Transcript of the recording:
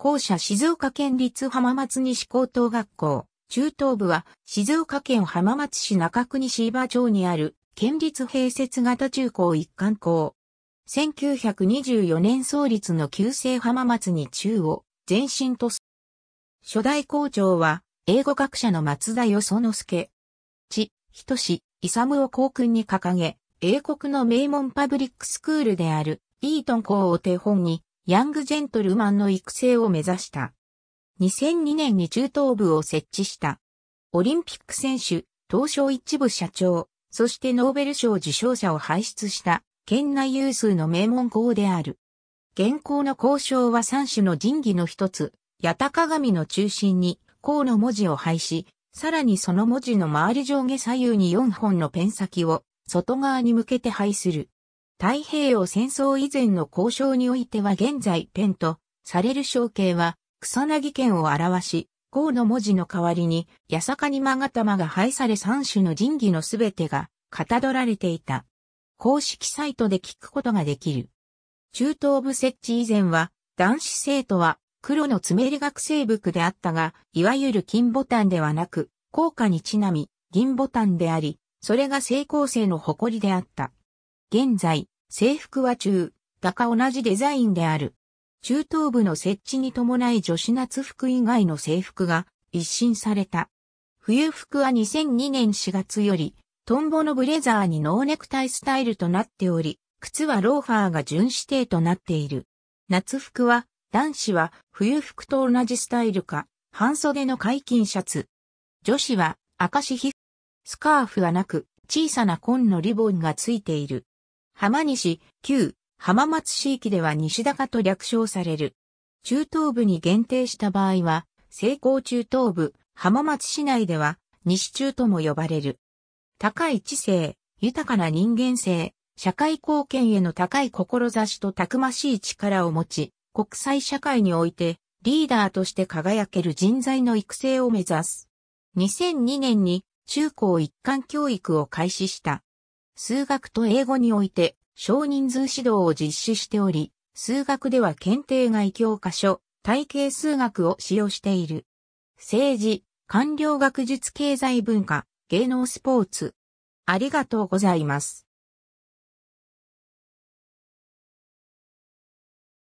校舎静岡県立浜松西高等学校。中等部は静岡県浜松市中区西場町にある県立併設型中高一貫校。1924年創立の旧制浜松に中を前身とす。初代校長は英語学者の松田よその助。ち、ひとし、いさむを校訓に掲げ、英国の名門パブリックスクールであるイートン校を手本にヤングジェントルマンの育成を目指した。2002年に中東部を設置した。オリンピック選手、東証一部社長、そしてノーベル賞受賞者を輩出した、県内有数の名門校である。現行の交渉は三種の神器の一つ、八鷹鏡の中心に、校の文字を配し、さらにその文字の周り上下左右に4本のペン先を外側に向けて配する。太平洋戦争以前の交渉においては現在ペンとされる象形は草薙剣を表し、項の文字の代わりに、八坂に勾玉が配され三種の神器のすべてがかたどられていた。公式サイトで聞くことができる。中等部設置以前は、男子生徒は黒の爪り学生服であったが、いわゆる金ボタンではなく、効果にちなみ、銀ボタンであり、それが成功生の誇りであった。現在、制服は中、高同じデザインである。中東部の設置に伴い女子夏服以外の制服が一新された。冬服は2002年4月より、トンボのブレザーにノーネクタイスタイルとなっており、靴はローファーが準指定となっている。夏服は、男子は冬服と同じスタイルか、半袖の解禁シャツ。女子は、赤し皮膚。スカーフはなく、小さな紺のリボンがついている。浜西、旧、浜松市域では西高と略称される。中東部に限定した場合は、西高中東部、浜松市内では、西中とも呼ばれる。高い知性、豊かな人間性、社会貢献への高い志とたくましい力を持ち、国際社会においてリーダーとして輝ける人材の育成を目指す。2002年に中高一貫教育を開始した。数学と英語において少人数指導を実施しており、数学では検定外教科書、体系数学を使用している。政治、官僚学術経済文化、芸能スポーツ。ありがとうございます。